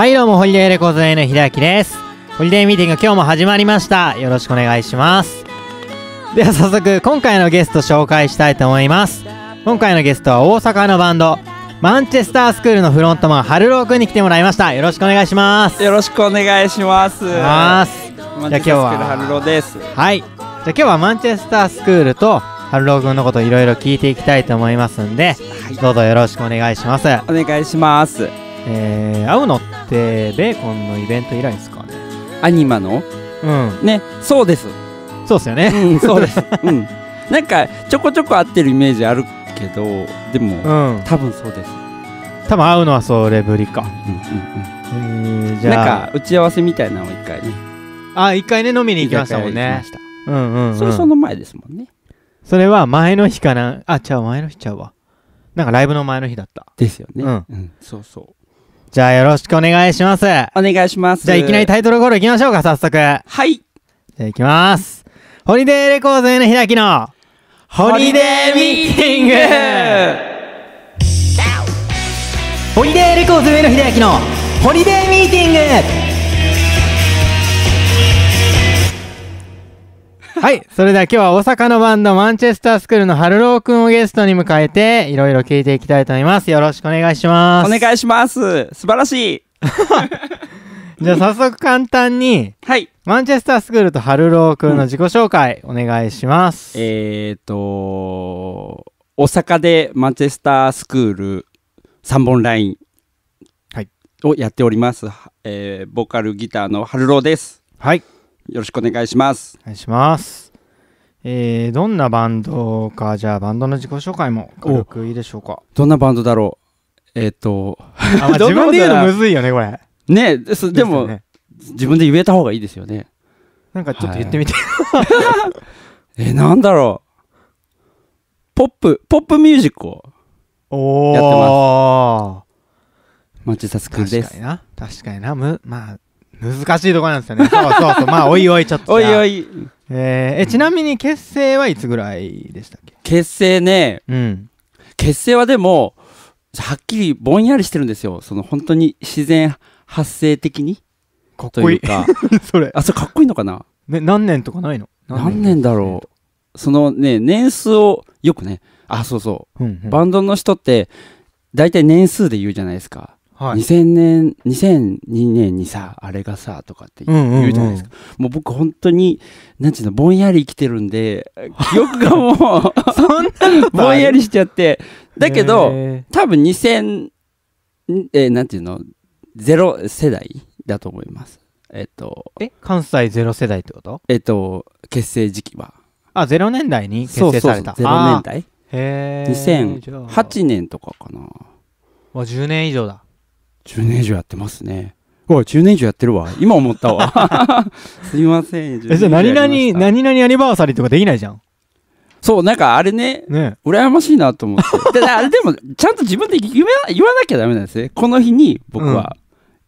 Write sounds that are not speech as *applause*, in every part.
はいどうも、ホリデーレコーズひ秀きです。ホリデーミーティング今日も始まりました。よろしくお願いします。では早速、今回のゲスト紹介したいと思います。今回のゲストは大阪のバンド、マンチェスタースクールのフロントマン、ハルロー君に来てもらいました。よろしくお願いします。よろしくお願いします。じゃあ今日は、ハルローです。はい。じゃあ今日はマンチェスタースクールと、ハルロー君のこといろいろ聞いていきたいと思いますんで、はい、どうぞよろしくお願いします。お願いします。えー、会うのってベーコンのイベント以来ですかねアニマのうんねそうですそうですよね *laughs* うんそうですうんなんかちょこちょこ会ってるイメージあるけどでも、うん、多分そうです多分会うのはそれぶりかうんうんうん、えー、じゃあなんか打ち合わせみたいなのを一回ねあ一回ね飲みに行きましたもんねうん、うん、それその前ですもんねそれは前の日かなあちゃう前の日ちゃうわなんかライブの前の日だったですよね、うん、うん、そうそうじゃあよろしくお願いします。お願いします。じゃあいきなりタイトルゴールいきましょうか、早速。はい。じゃあいきます。ホリデーレコーズへの開きの、ホリデーミーティングホリデーレコーズ上野秀明のホリデーミーティングはい。それでは今日は大阪のバンド、マンチェスタースクールの春ロー君をゲストに迎えて、いろいろ聞いていきたいと思います。よろしくお願いします。お願いします。素晴らしい。*laughs* じゃあ早速簡単に、はい。マンチェスタースクールと春ロー君の自己紹介、お願いします。うん、えーと、大阪でマンチェスタースクール3本ラインをやっております。はい、えー、ボーカルギターの春郎です。はい。よろしくお願いしますお願いしますえー、どんなバンドかじゃあバンドの自己紹介も軽くいいでしょうかどんなバンドだろうえっ、ー、とまあ、*laughs* 自分で言うのむずいよねこれねで、でも自分で言えた方がいいですよねなんかちょっと言ってみて、は *laughs* い、えなんだろうポップポップミュージックをやってますマチサス君です確かにな確かになむまあ難しいところなんですよね。そうそうそう。まあ、*laughs* おいおい、ちょっと。おいおい。えー、え、ちなみに結成はいつぐらいでしたっけ結成ね、うん。結成はでも、はっきりぼんやりしてるんですよ。その本当に自然発生的に。かっこいい。か *laughs* それ。あ、それかっこいいのかなね、何年とかないの何年だろう。そのね、年数を、よくね、あ、そうそう。うんうん、バンドの人って、大体年数で言うじゃないですか。はい、2000年2002年にさあれがさとかって言うじゃないですか、もう僕本当になんていうのぼんやり生きてるんで記憶がもう *laughs* そんなぼんやりしちゃってだけど多分2000えー、なんていうのゼロ世代だと思いますえっとえ関西ゼロ世代ってことえっと結成時期はあゼロ年代に結成されたそうそうゼロ年代へえ2008年とかかなわ10年以上だ10年以上やってますね。おい、10年以上やってるわ。今思ったわ。*laughs* すみません。え、じゃあ何々、何々アニバーサリーとかできないじゃん。そう、なんかあれね、ね羨ましいなと思って。*laughs* であれでも、ちゃんと自分で言わ言わなきゃダメなんですね。この日に僕は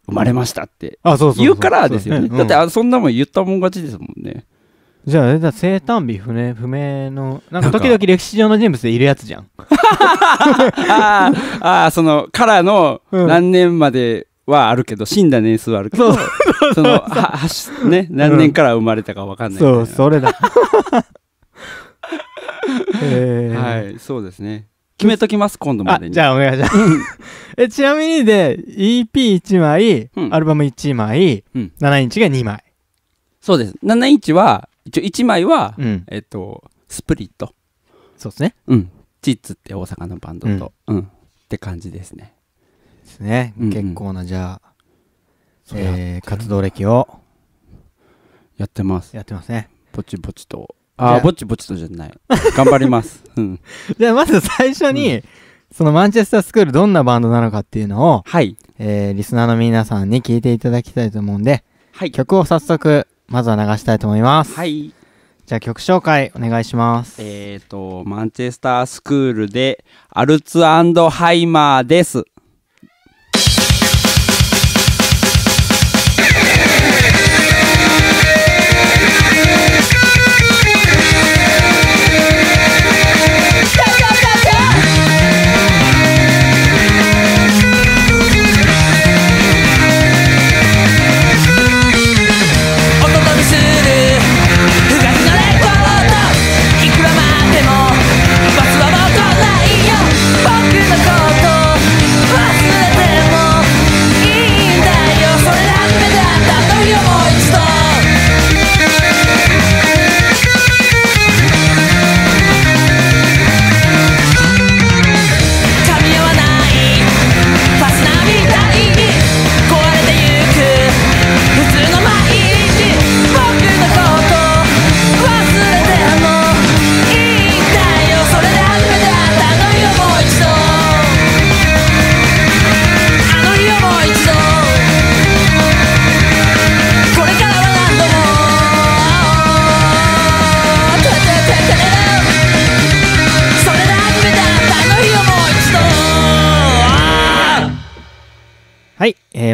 生まれましたって。あ、そうそう。言うからですよね。だってあ、そんなもん言ったもん勝ちですもんね。じゃあ、生誕日不明不明の、なんか時々歴史上の人物でいるやつじゃん。*laughs* ああ、その、からの何年まではあるけど、死んだ年数はあるけど、その、は、はし、ね、何年から生まれたかわかんないそう、それだ。え *laughs* ー、はい、そうですね。決めときます、今度までに。じゃあ、お願いします。*laughs* えちなみにで、EP1 枚、アルバム1枚、7インチが2枚。そうです。7インチは、一応1枚は、うん、えっとスプリットそうですねうんチッツって大阪のバンドと、うん、うん、って感じですねですね、結構なじゃあ、えー、活動歴をやってますやってますねぼちぼちとああぼちぼちとじゃない頑張ります、*laughs* うん、じゃあまず最初に、うん、そのマンチェスタースクールどんなバンドなのかっていうのを、はいえー、リスナーの皆さんに聞いていただきたいと思うんで、はい、曲を早速まずは流したいと思います。はい。じゃあ曲紹介お願いします。えっ、ー、と、マンチェスタースクールで、アルツハイマーです。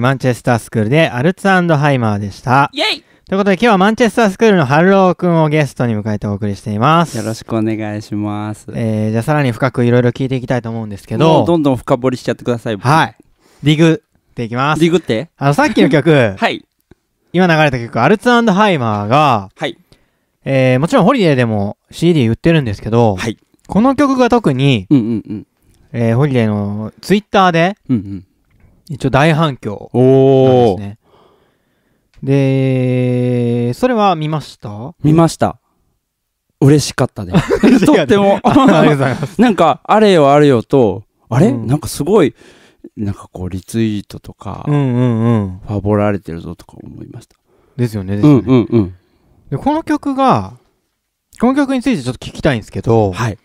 マンチェスタースクールでアルツハイマーでした。イェイということで今日はマンチェスタースクールのハローくんをゲストに迎えてお送りしています。よろしくお願いします。えー、じゃあさらに深くいろいろ聞いていきたいと思うんですけど。どんどん深掘りしちゃってください。はい。ディグっていきます。ディグってあの、さっきの曲。*laughs* はい。今流れた曲、アルツハイマーが。はい。えー、もちろんホリデーでも CD 売ってるんですけど。はい。この曲が特に。うんうんうん。えー、ホリデーのツイッターで。うんうん。一応大反響なんですね。で、それは見ました見ました。嬉しかったです。*laughs* とっても。ありがとうございます。*laughs* なんか、あれよあれよと、あれ、うん、なんかすごい、なんかこう、リツイートとか、うんうんうん、ファボられてるぞとか思いました。ですよね、ですよね。うんうんうん、でこの曲が、この曲についてちょっと聞きたいんですけど、はい、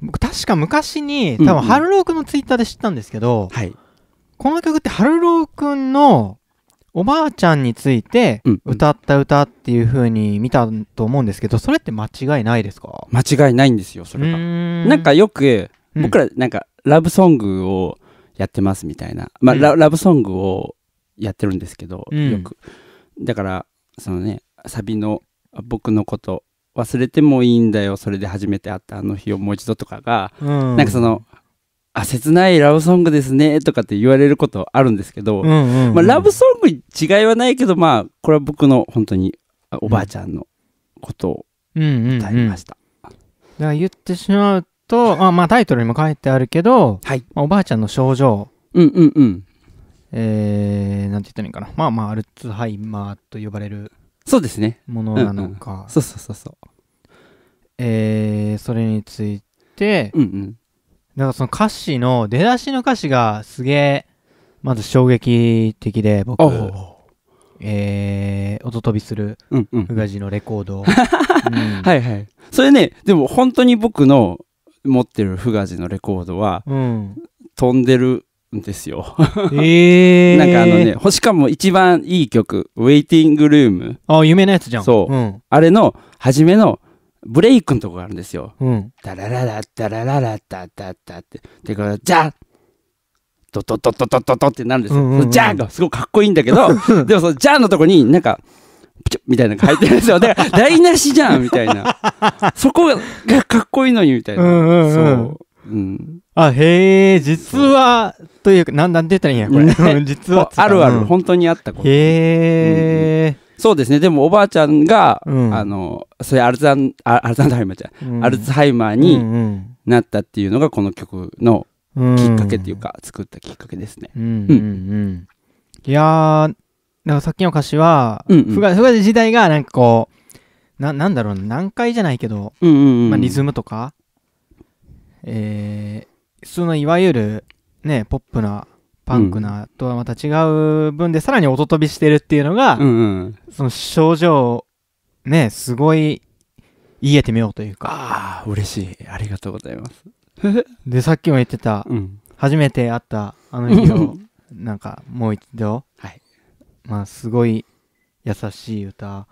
僕確か昔に、多分、ハルロークのツイッターで知ったんですけど、うんうん、はいこの曲ってルロくんのおばあちゃんについて歌った歌っていう風に見たと思うんですけど、それって間違いないですか間違いないんですよそれがなんかよく僕らなんかラブソングをやってますみたいな、まあ、うんラ、ラブソングをやってるんですけど、よくだからそのねサビの「僕のこと忘れてもいいんだよそれで初めて会ったあの日をもう一度」とかが、なんかそのあ切ないラブソングですねとかって言われることあるんですけど、うんうんうん、まあ、ラブソングに違いはないけどまあこれは僕の本当におばあちゃんのことを歌いました、うんうんうん、だから言ってしまうとあ、まあ、タイトルにも書いてあるけど、はいまあ、おばあちゃんの症状うんうんうんえー、なんて言ったらいいかなまあまあアルツハイマーと呼ばれるそうですねものなのかそう,、そうそうそうそうえー、それについて、うんうん、だからその歌詞の、出だしの歌詞がすげえ、まず衝撃的で、僕、えー、音飛びする、うんうん、のレコード。*laughs* はいはい。それね、でも本当に僕の持ってるふがじのレコードは、うん、飛んでるんですよ。えー、*laughs* なんかあのね、しかも一番いい曲、ウェイティングルーム。あ、有名なやつじゃん。そう。うん、あれの、初めの、ブレイクのとこがあるんですよ。タん。ラララタラララタダタって。で、これ、じゃドとととととと、ってなるんですよ。うんんじゃがすごくかっこいいんだけど、*laughs* でもそのじゃのとこになんか、プチみたいなのが入ってるんですよ。だから、台無しじゃんみたいな。そこがかっこいいのにみたいな。そう。うん。あ、へえ、実は、というか、なん、なんて言ったらいいんや、これ。ね、*laughs* 実は。あるある、本当にあったこと。へえ。うんそうですね。でもおばあちゃんが、うん、あの、それアルツハイマーじゃ、うん、アルツハイマーになったっていうのがこの曲のきっかけっていうか、作ったきっかけですね。いやなんかさっきの歌詞は、ふが、ふが時代がなんかこう、な、なんだろう、難解じゃないけど、まあ、リズムとか、えー、そのいわゆるね、ポップなパンクなとはまた違う分で、さらにおととびしてるっていうのが、うんうん、その症状ねすごい癒えてみようというかああ嬉しいありがとうございます *laughs* でさっきも言ってた、うん、初めて会ったあの日を *laughs* なんかもう一度、はい、まあすごい優しい歌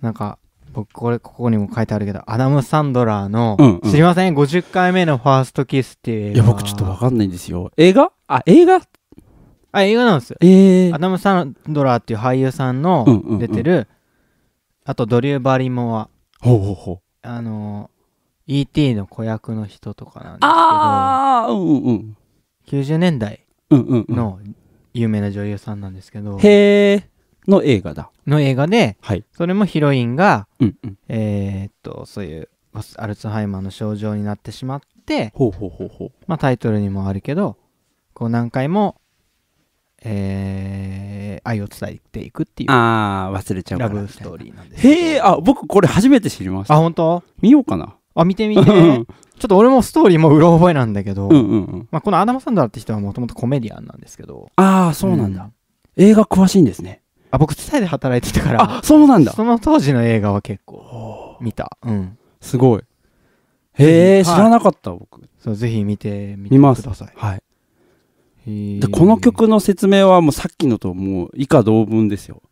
なんか僕これここにも書いてあるけどアダム・サンドラーの「知りません50回目のファーストキス」っていういや僕ちょっと分かんないんですよ映画あ、映画あ、映画なんですよ。えー、アダム・サンドラーっていう俳優さんの出てる、うんうんうん、あとドリュー・バリモア。ほうほうほう。あの、E.T. の子役の人とかなんですけど、あうんうん、90年代の有名な女優さんなんですけど、うんうんうん、へえの映画だ。の映画で、はい、それもヒロインが、うんうん、えー、っとそういうアルツハイマーの症状になってしまってまあ、タイトルにもあるけどこう何回も、えー、愛を伝えていくっていうああ忘れちゃうラブストーリーなんですへえあ僕これ初めて知りましたあ本当見ようかなあ見てみてちょっと俺もストーリーもうろ覚えなんだけど、うんうんまあ、このアダム・サンダーって人はもともとコメディアンなんですけどああそうなんだ、うん、映画詳しいんですねあ僕伝えで働いてたからあそうなんだその当時の映画は結構見たうんすごいへえ、はい、知らなかった僕そうぜひ見てみてください、はい、でこの曲の説明はもうさっきのともう以下同文ですよ。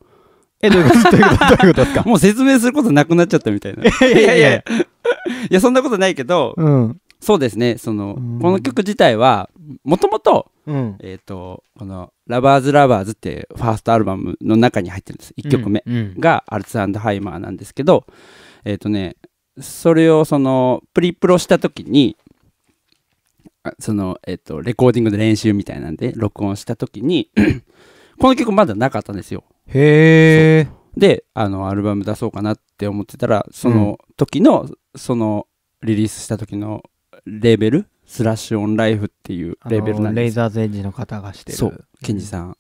え、どういうこと *laughs* どういうことですか *laughs* もう説明することなくなっちゃったみたいな。いやいやいや。*laughs* いや、そんなことないけど、うん、そうですね、その、この曲自体は、もともと、えっ、と、この、ラバーズ・ラバーズってファーストアルバムの中に入ってるんです。1曲目がアルツハイマーなんですけど、えっ、とね、それをその、プリプロした時に、その、えっと、レコーディングで練習みたいなんで、録音した時に *clears throat* この曲まだなかったんですよ。へえ。で、あの、アルバム出そうかなって思ってたら、その時の、うん、その、リリースした時のレーベル、スラッシュオンライフっていうレーベルなんですレイザーズエンジの方がしてる。そう、ケンジさん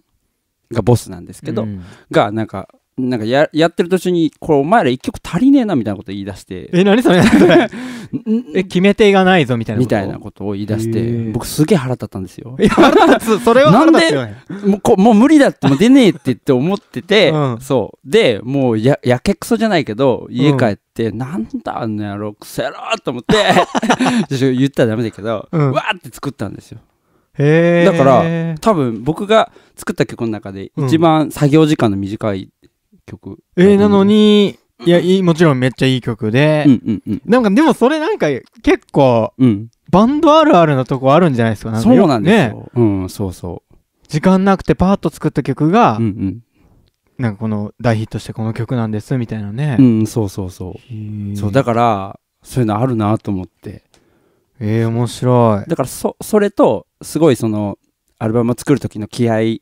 がボスなんですけど、うん、が、なんか、なんかややってる途中に、これお前ら一曲足りねえなみたいなこと言い出して。え、何それ *laughs* え、決め手がないぞみたいなみたいなことを言い出して、僕すげえ腹立ったんですよ。*laughs* 腹立つそれは腹立つよ、ね、なんでもうこ、もう無理だって、もう出ねえってって思ってて、うん、そう。で、もうや、やけくそじゃないけど、家帰って、うん、なんだあの野郎、くせろと思って *laughs* 言ったらダメだけど、うん、わーって作ったんですよ。だから多分僕が作った曲の中で一番作業時間の短い曲。えー、なのに、いやいい、もちろんめっちゃいい曲で、うんうんうん、なんかでもそれなんか結構、うん、バンドあるあるなとこあるんじゃないですかなんかそうなんですよ、ね、うん、そうそう。時間なくてパーッと作った曲が、うんうん、なんかこの大ヒットしてこの曲なんですみたいなね。うん、そうそうそう。そう、だから、そういうのあるなと思って。ええー、面白い。だからそ、それと、すごいその、アルバムを作る時の気合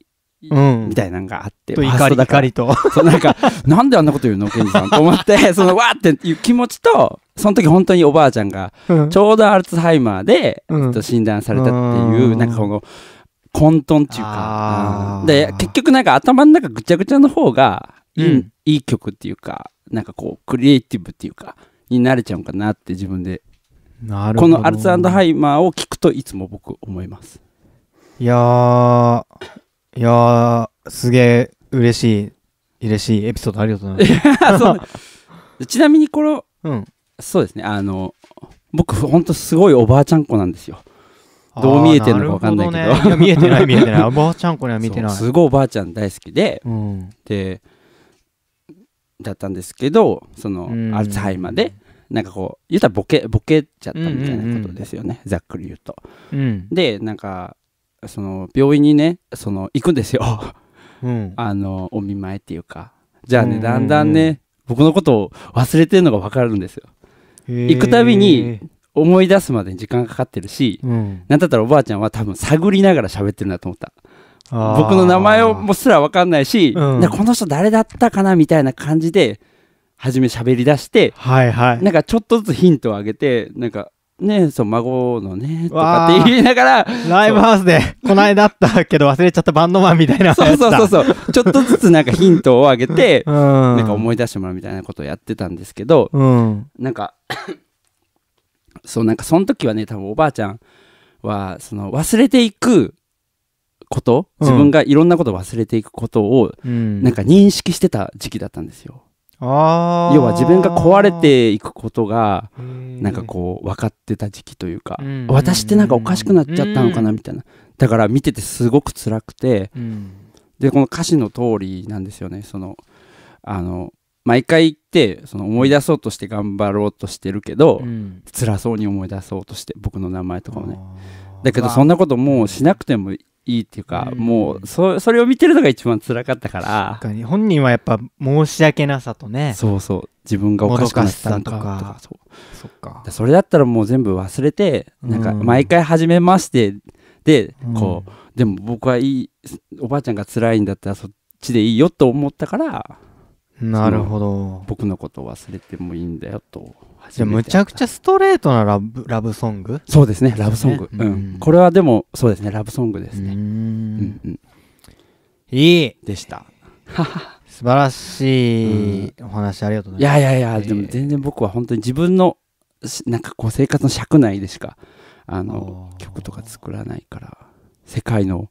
みたいなのがあって、う怒り怒りとそう *laughs* なんかなんであんなこと言うのケンジさんと思って *laughs* そのわーっていう気持ちとその時本当におばあちゃんが、ちょうどアルツハイマーで、うん、診断されたっていう、うん、なんかこの混沌っていうか、で結局なんか頭の中ぐちゃぐちゃの方がいい,、いい曲っていうかなんかこうクリエイティブっていうかになれちゃうかなって自分でなるほどこのアルツハイマーを聞くといつも僕思いますいやいやすげえ嬉しい、嬉しいエピソードありがとうございます。ちなみにこれ、うん、そうですね、あの、僕、ほんとすごいおばあちゃん子なんですよ。どう見えてるのか分かんないけど。どね、見えてない、見えてない。*laughs* おばあちゃん子には見てない。すごいおばあちゃん大好きで、うん、で、だったんですけど、その、アルツハイマーで、なんかこう、言ったらボケ、ボケちゃったみたいなことですよね、うんうんうん、ざっくり言うと。うん、で、なんか、その病院にねその行くんですよ、うん、*laughs* あのお見舞いっていうかじゃあね、だんだんね僕のことを忘れてるのが分かるんですよ行くたびに思い出すまでに時間かかってるし、うん、なんだったらおばあちゃんは多分探りながら喋ってるんだと思った僕の名前をもすら分かんないし、うん、この人誰だったかなみたいな感じで初め喋りだして、はいはい、なんかちょっとずつヒントをあげてなんかねそう孫のねとかって言いながらライブハウスでこの間あったけど忘れちゃったバンドマンみたいなそうそうそうそうちょっとずつなんかヒントをあげて、*laughs* うん、なんか思い出してもらうみたいなことをやってたんですけど、うん、なんか *coughs* そうなんかその時はね多分おばあちゃんはその忘れていくこと自分がいろんなことを忘れていくことを、うん、なんか認識してた時期だったんですよ。要は自分が壊れていくことがなんかこう分かってた時期というか、うん、私ってなんかおかしくなっちゃったのかなみたいな、だから見ててすごく辛くて、うん、でこの歌詞の通りなんですよねそのあの毎回行ってその思い出そうとして頑張ろうとしてるけど、うん、辛そうに思い出そうとして僕の名前とかもねだけどそんなこともうしなくてもいいいっていうか、うん、もうそそれを見てるのが一番辛かったから確かに本人はやっぱ申し訳なさとねそうそう自分がおかしくなったとかそっかそれだったらもう全部忘れて、なんか毎回初めましてで、うん、こうでも僕はいいおばあちゃんが辛いんだったらそっちでいいよと思ったからなるほど僕のことを忘れてもいいんだよとじゃむちゃくちゃストレートなラブラブソングそうですねラブソング、うん、これはでもそうですねラブソングですねうんうんいいでした素晴らしいお話ありがとうございます、いやいやいやでも全然僕は本当に自分のなんかこう生活の尺内でしかあの曲とか作らないから世界の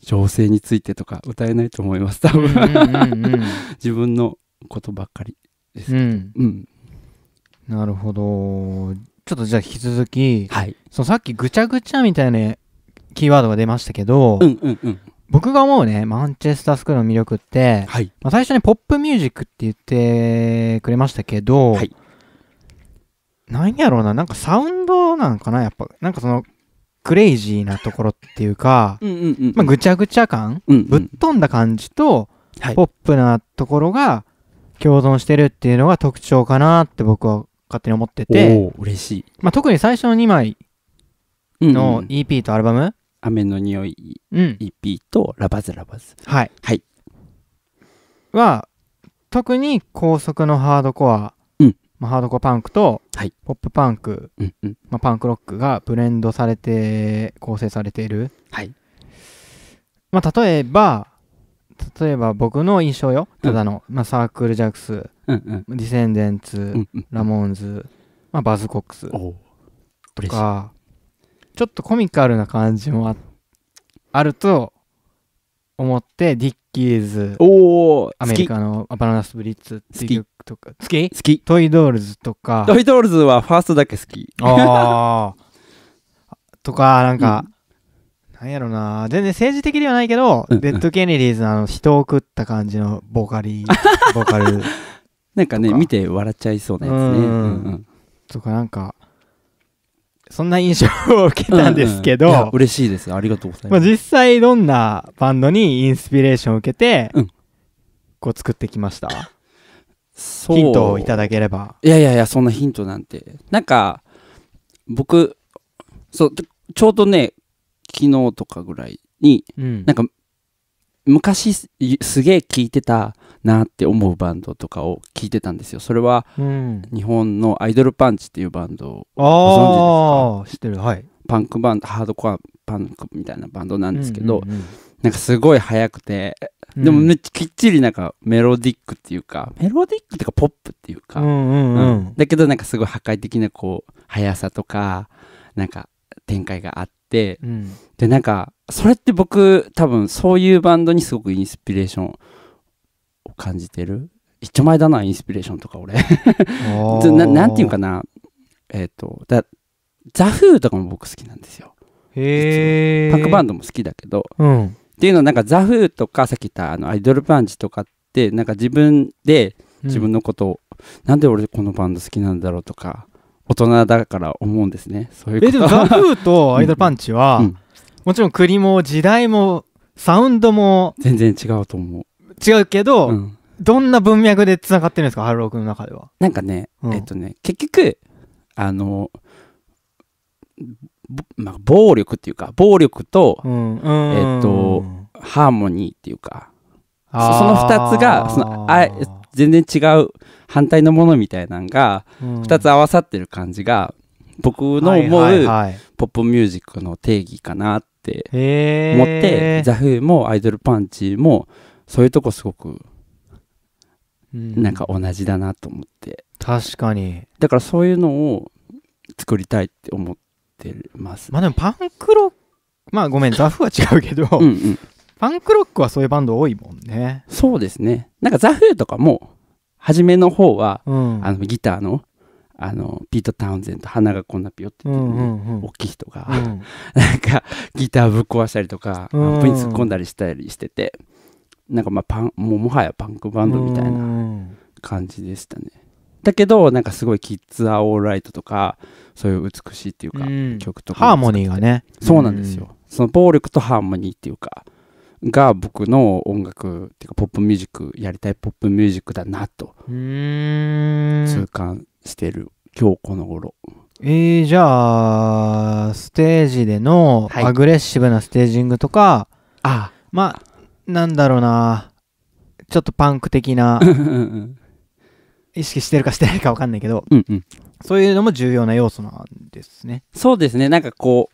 情勢についてとか歌えないと思います多分、うんうん、*laughs* 自分のことばっかりですけど、うん、うん、なるほど。ちょっとじゃあ引き続き、はい、そのさっきぐちゃぐちゃみたいなキーワードが出ましたけど、うんうんうん、僕が思うねマンチェスタースクールの魅力って、はい、まあ、最初にポップミュージックって言ってくれましたけど、はい、なんやろうななんかサウンドなんかなやっぱなんかそのクレイジーなところっていうかまぐちゃぐちゃ感、うんうん、ぶっ飛んだ感じと、はい、ポップなところが共存してるっていうのが特徴かなって僕は勝手に思ってて、嬉しい。まあ、特に最初の2枚の EP とアルバム、うんうん、雨の匂い EP とラバズラバズ。はい。はい。は、特に高速のハードコア、うん、まあ、ハードコアパンクと、はい、ポップパンク、うんうん、まあ、パンクロックがブレンドされて構成されている、はいまあ、例えば例えば僕の印象よただの、うん、まあ、サークルジャックス、うんうん、ディセンデンツ、うんうん、ラモーンズ、まあ、バズコックスとかちょっとコミカルな感じもあると思ってディッキーズおアメリカのバナナスブリッツツていうとか好き好きトイドールズとかトイドールズはファーストだけ好きああとかなんか、うんなんやろな全然政治的ではないけど、うんうん、デッド・ケネディーズのあの人を食った感じのボーカリ *laughs* ボーカルなんかね見て笑っちゃいそうなやつね、うんうん、とかなんかそんな印象を受けたんですけど、うんうん、嬉しいですありがとうございます、まあ、実際どんなバンドにインスピレーションを受けて、うん、こう作ってきましたヒントをいただければいやいやいやそんなヒントなんてなんか僕そうちょうどね昨日とかぐらいに、うん、なんか昔すげえ聴いてたなって思うバンドとかを聴いてたんですよそれは、日本のアイドルパンチっていうバンドをご存知ですか知ってる、はい、パンクバンドハードコアパンクみたいなバンドなんですけど、うんうんうん、なんかすごい速くてでもめっちゃきっちりなんかメロディックっていうか、メロディックっていうかポップっていうか、うんうんうんうん、だけどなんかすごい破壊的なこう速さとかなんか展開があって。、うん、でなんかそれって僕多分そういうバンドにすごくインスピレーションを感じてる一丁前だなインスピレーションとか俺 *laughs* ななんていうかなえっ、ー、とだザ・フーとかも僕好きなんですよへえパックバンドも好きだけど、うん、っていうのはなんかザ・フーとかさっき言ったあのアイドルパンチとかってなんか自分で自分のことを、うん、なんで俺このバンド好きなんだろうとか、大人だから思うんですねそういうことえでもザ・フーとアイドルパンチは、うんうん、もちろん国も時代もサウンドも全然違うと思う違うけど、うん、どんな文脈でつながってるんですかハローんの中ではなんかね、えっとね結局あのまあ、暴力っていうか暴力と、うんえっ、ー、とハーモニーっていうかその2つがそのあ全然違う反対のものみたいなのが2つ合わさってる感じが僕の思うポップミュージックの定義かなって思ってザ・フーもアイドルパンチもそういうとこすごくなんか同じだなと思って、確かにだからそういうのを作りたいって思ってますまあでもパンクロまあごめんザ・フーは違うけどうん、パンクロックはそういうバンド多いもんね。そうですね。なんかザ・フーとかも、初めの方は、うん、あのギターの、あの、ピート・タウンゼンと花がこんなピヨってて、ね、うんうんうん、大きい人が、うん、*laughs* なんかギターぶっ壊したりとか、うん、アップに突っ込んだりしたりしてて、なんかまあパン、もうもはやパンクバンドみたいな感じでしたね。だけど、なんかすごいキッズ・ア・オーライトとか、そういう美しいっていうか、曲とか。ハーモニーがね。そうなんですよ。その暴力とハーモニーっていうか、が僕の音楽っていうかポップミュージックやりたいポップミュージックだなと痛感してる今日この頃えー、じゃあステージでのアグレッシブなステージングとか、はい、まあなんだろうなちょっとパンク的な意識してるかしてないか分かんないけど、うんうん、そういうのも重要な要素なんですねそうですねなんかこ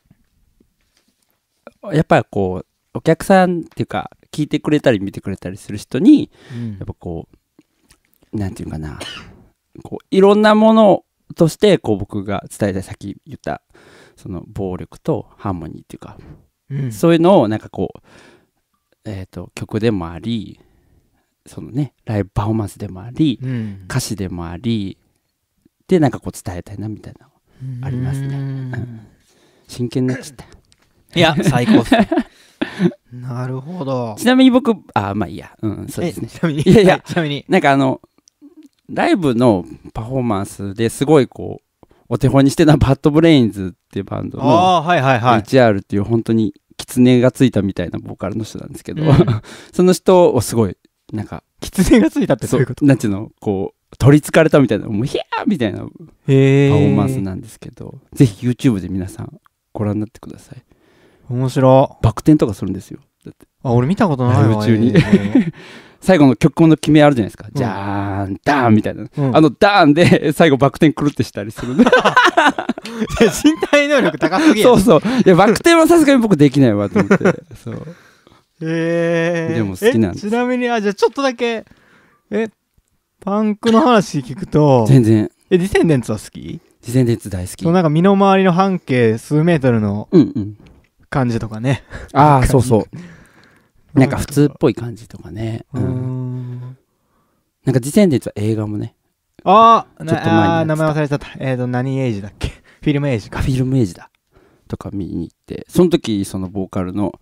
うやっぱりこうお客さんっていうか聞いてくれたり見てくれたりする人に、うん、やっぱこう何て言うかなこういろんなものとしてこう僕が伝えたさっき言ったその暴力とハーモニーっていうか、うん、そういうのをなんかこう、えーと、曲でもありそのねライブパフォーマンスでもあり、うん、歌詞でもありでなんかこう伝えたいなみたいなありますね、真剣になっちゃったいや最高っす *laughs* *laughs* なるほど。ちなみに僕、あ、まあいいや。うん、そうですね。ちなみに。いやいや、*laughs* ちなみに。なんかあの、ライブのパフォーマンスですごいこう、お手本にしてたバッドブレインズっていうバンドの、はいはいはい、HR っていう本当に狐がついたみたいなボーカルの人なんですけど、うん、*laughs* その人をすごい、なんか、狐がついたってそういうことなんていうの、こう、取りつかれたみたいな、もうヒャーみたいなパフォーマンスなんですけど、ぜひ YouTube で皆さんご覧になってください。面白バク転とかするんですよだってあ俺見たことないわ中に *laughs* 最後の曲の決めあるじゃないですか、うん、じゃーんダーンみたいな、うん、あのダーンで *laughs* 最後バク転くるってしたりする *laughs* 身体能力高すぎそうそういやバク転はさすがに僕できないわと思ってそうえー、でも好きなんですちなみにあじゃあちょっとだけえパンクの話聞くと全然えディセンデンツは好きディセンデンツ大好きそなんか身の回りの半径数メートルの、うんうん、感じとかね。ああ、そうそう。なんか普通っぽい感じとかね。うん。なんか時点で言映画もね。ああ、っ名前忘れちゃった。えっ、ー、と、何エイジだっけ *laughs* フィルムエイジか。フィルムエイジだ。とか見に行って、その時、そのボーカルの、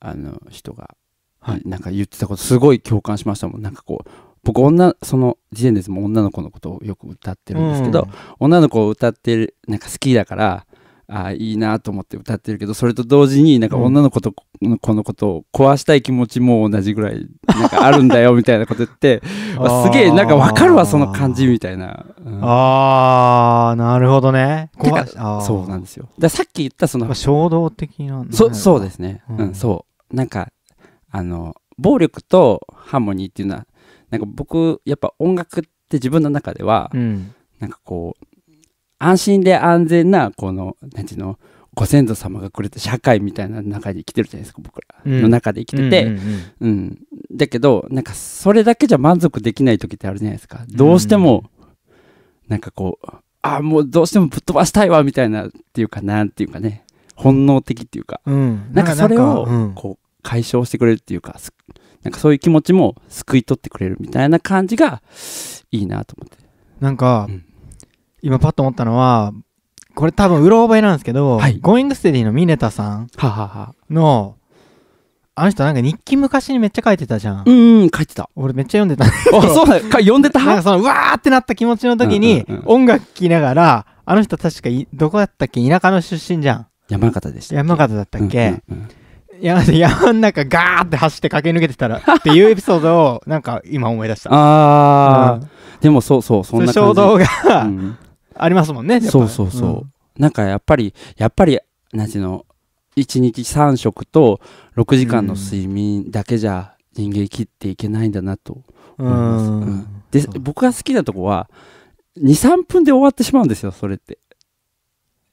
あの、人が、はい、なんか言ってたこと、すごい共感しましたもん。なんかこう、僕女その時点ですも女の子のことをよく歌ってるんですけど、うん、女の子を歌ってるなんか好きだからあいいなと思って歌ってるけどそれと同時になんか女の子とこのことを壊したい気持ちも同じぐらいなんかあるんだよみたいなこと言って *laughs* すげえなんか分かるわその感じみたいな、うん、ああなるほどねそうなんですよださっき言ったその、衝動的なそそうですね、うん、うん、そうなんかあの暴力とハーモニーっていうのはなんか僕やっぱ音楽って自分の中では、うん、なんかこう安心で安全なこの何ていうのご先祖様がくれた社会みたいな中に生きてるじゃないですか僕らの中で生きてて、うん、だけどなんかそれだけじゃ満足できない時ってあるじゃないですかどうしても、なんかこうああもうどうしてもぶっ飛ばしたいわみたいなっていうかなんていうかね本能的っていうか、うん、なんかそれをこう解消してくれるっていうか、うん、なんかそういう気持ちも救い取ってくれるみたいな感じがいいなと思って。なんか、うん今パッと思ったのは、これ多分うろ覚えなんですけど、はい、ゴーイングステディのミネタさんの、あの人なんか日記昔にめっちゃ書いてたじゃん。うん、書いてた。俺めっちゃ読んでた。あ、そうだか *laughs* 読んでたなんかその、うわーってなった気持ちの時に、音楽聴きながら、あの人確かどこだったっけ田舎の出身じゃん。山形でした。山形だったっけ、うんうんうん山の中ガーって走って駆け抜けてたらっていうエピソードをなんか今思い出したああ、うん、でもそうそうそんな感じ衝動が、うん、ありますもんねそうそうそう、うん、なんかやっぱりやっぱり何ていうの1日3食と6時間の睡眠だけじゃ人間切っていけないんだなと思います、うんうん、で僕が好きなとこは23分で終わってしまうんですよそれって、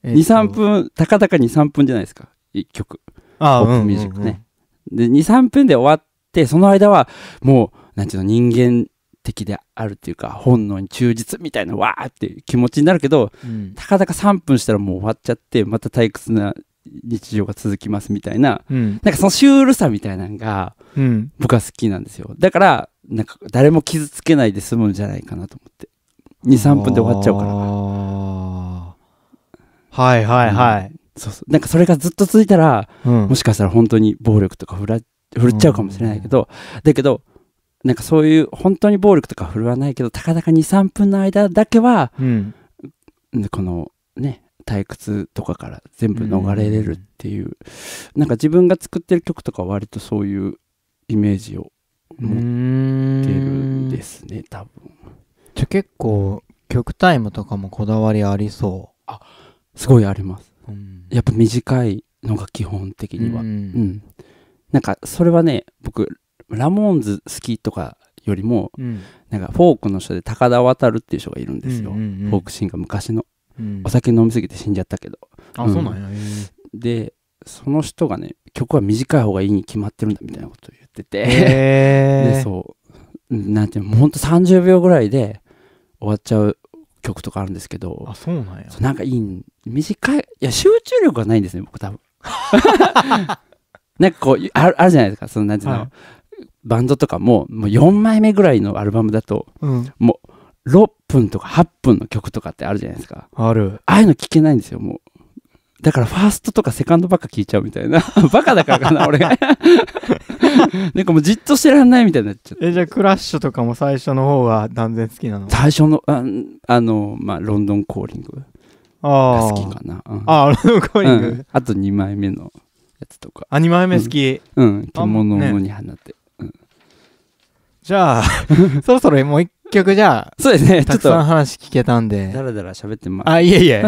え23分たかだか23分じゃないですか1曲ポップミュージックね、うんうんうん、で23分で終わってその間はもうなんていうの人間的であるっていうか本能に忠実みたいなわーっていう気持ちになるけど、うん、たかだか3分したらもう終わっちゃってまた退屈な日常が続きますみたいな、うん、なんかそのシュールさみたいなのが僕は好きなんですよだからなんか誰も傷つけないで済むんじゃないかなと思って23分で終わっちゃうからはいはいはい、うん、そうそうなんかそれがずっと続いたら、うん、もしかしたら本当に暴力とか振ら振るっちゃうかもしれないけど、だけどなんかそういう本当に暴力とか振るわないけどたかだか23分の間だけは、うん、このね退屈とかから全部逃れれるっていう、うん、なんか自分が作ってる曲とかは割とそういうイメージを持ってるんですね多分じゃ結構曲タイムとかもこだわりありそうあすごいあります、うん、やっぱ短いのが基本的には、うん、うん、なんかそれはね僕ラモーンズ好きとかよりも、うん、なんかフォークの人で高田渡るっていう人がいるんですよ、うんうんうん、フォークシンガー昔の、うん、お酒飲みすぎて死んじゃったけどあ、うん、そうなんや、でその人がね曲は短い方がいいに決まってるんだみたいなことを言ってて、え *laughs* でそうなんていうのほんと30秒ぐらいで終わっちゃう曲とかあるんですけどあそうなんやなんかいい短いいや集中力がないんですね僕多分 *laughs* なんかこうあるじゃないですかそのなんていうの、はいバンドとかももう4枚目ぐらいのアルバムだと、うん、もう6分とか8分の曲とかってあるじゃないですかあるああいうの聞けないんですよもうだからファーストとかセカンドばっか聞いちゃうみたいな *laughs* バカだからかな俺 *laughs* なんかもうじっとしてらんないみたいになっちゃってえじゃあクラッシュとかも最初の方が断然好きなの最初のああのまあロンドンコーリングが好きかなあ、うん、あロンドンコーリング、うん、あと2枚目のやつとかあ2枚目好きうん「うん、獣のに放て」じゃあ、*laughs* そろそろもう一曲じゃあ、そうですね、ちょっと。話聞けたんで。だらだら喋ってます。あ、いえいえ。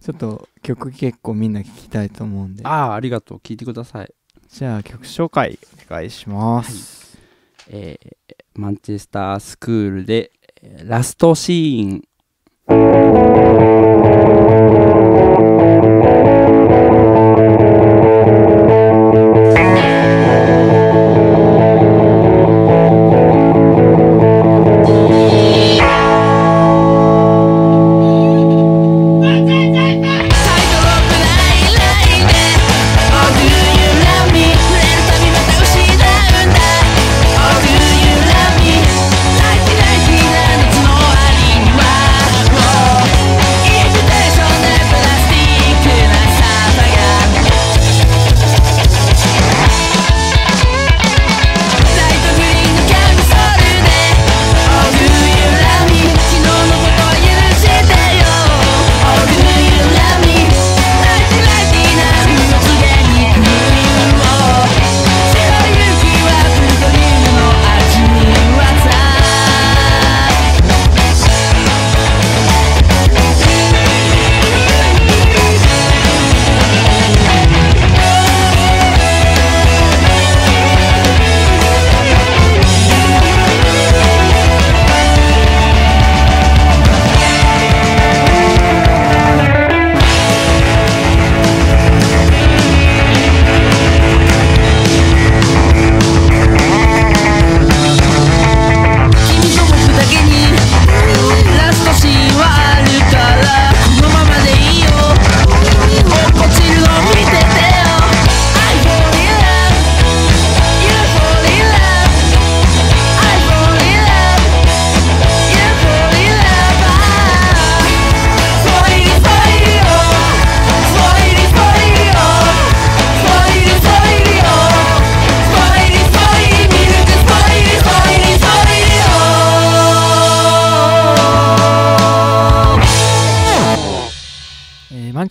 ちょっと曲結構みんな聞きたいと思うんで。ああ、ありがとう。聞いてください。じゃあ曲紹介お願いします。はい、えー、マンチェスタースクールで、ラストシーン。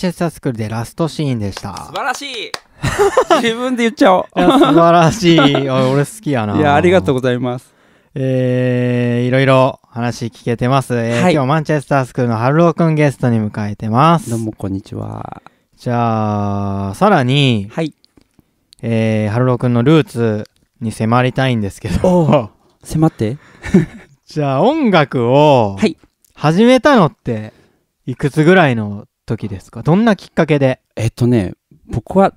ェスタースクールでラストシーンでした素晴らしい *laughs* 自分で言っちゃおう素晴らしい *laughs* 俺好きやないやありがとうございますえー、いろいろ話聞けてます、えー、はい、今日マンチェスタースクールの春郎くんゲストに迎えてますどうもこんにちはじゃあさらにはいえー、春郎くんのルーツに迫りたいんですけど迫って *laughs* じゃあ音楽を始めたのっていくつぐらいの時ですかどんなきっかけでえっとね僕は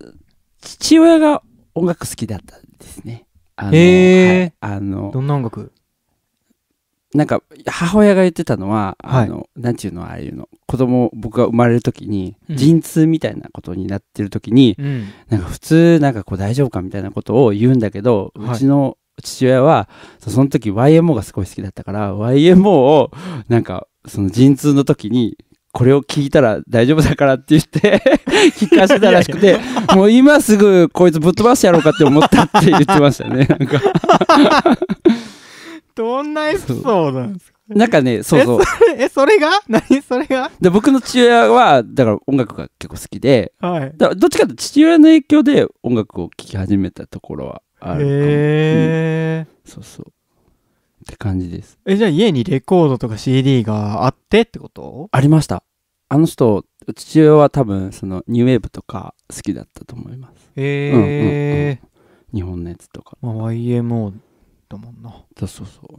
父親が音楽好きだったんですねへえ、はい、あのどんな音楽なんか母親が言ってたのは、はい、あのていうのああいうの子供僕が生まれる時に陣痛みたいなことになってる時に、うん、なんか普通なんかこう大丈夫かみたいなことを言うんだけど、はい、うちの父親はその時 YMO がすごい好きだったから YMO をなんかその陣痛の時にこれを聞いたら大丈夫だからって言って *laughs* 聞かせたらしくてもう今すぐこいつぶっ飛ばしてやろうかって思ったって言ってましたね *laughs* なんか *laughs* どんなエピソードなんですかなんかね、そうそう。え、それが何それがで僕の父親は、だから音楽が結構好きで、はい、だどっちかというと父親の影響で音楽を聴き始めたところはあるへえ、うん、そうそう。って感じです。え、じゃあ家にレコードとか CD があってってことありました。あの人、父親は多分、その、ニューウェーブとか好きだったと思います。へ、えー、うんうんうん日本のやつとか。まあ、YMO だもんな。そうそうそう。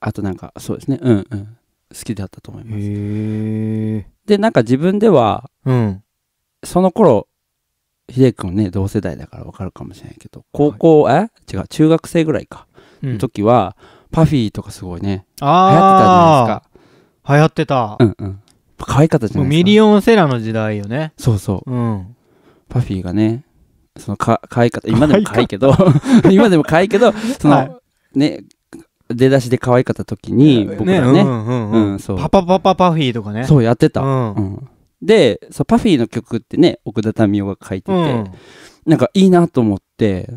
あとなんか、そうですね。うんうん。好きだったと思います。へ、えで、なんか自分では、うん、その頃、秀でくんね、同世代だからわかるかもしれないけど、高校、はい、え違う、中学生ぐらいか。うん、時は、パフィーとかすごいね流行ってたじゃないですか流行ってたうんうん可愛かったじゃないですかミリオンセラーの時代よねそうそう、うん、パフィーがねそのか可愛かった *laughs* 今でも可愛いけど今でも可愛いけどその、ね出だしで可愛かった時に僕らね、うんうパパパパパフィーとかねそうやってた、うんうでパフィーの曲ってね奥田民生が書いてて、なんかいいなと思って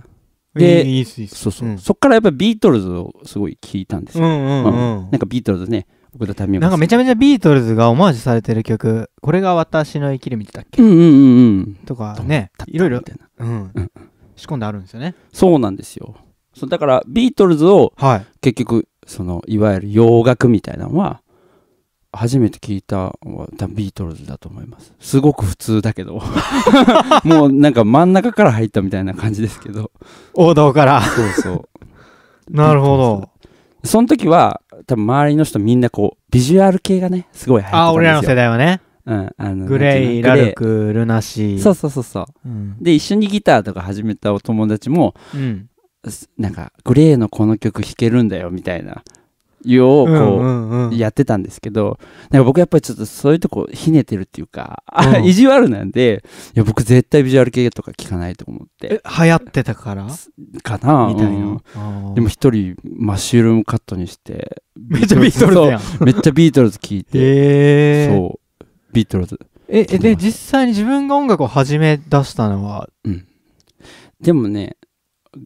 で、えー、いいすいいすそうそう、うん、そっからやっぱビートルズをすごい聞いたんですよ、なんかビートルズね僕のためなんかめちゃめちゃビートルズがオマージュされてる曲これが私の生きる道だっけ、うんうんうん、とかねいろいろ、うん、うん、仕込んであるんですよねそうなんですよそうだからビートルズを、はい、結局そのいわゆる洋楽みたいなのは初めて聞いたビートルズだと思いますすごく普通だけど *laughs* もうなんか真ん中から入ったみたいな感じですけど王道からそうそう *laughs* なるほどその時は多分周りの人みんなこうビジュアル系がねすごい入ってたんですよあ俺らの世代はねうん、あのグレイラルクルナシーそうそうそうそう、うん、で一緒にギターとか始めたお友達も、うん、なんかグレーのこの曲弾けるんだよみたいなをこうやってたんですけど、なんか僕やっぱりちょっとそういうとこひねてるっていうか、うん、意地悪なんで、いや僕絶対ビジュアル系とか聞かないと思って。流行ってたからかなみたいな。うん、でも一人マッシュルームカットにして、めっちゃビートルズやん。めっちゃビートルズ聞いて。えー、そう。ビートルズ。え、で、実際に自分が音楽を始め出したのは、うん、でもね、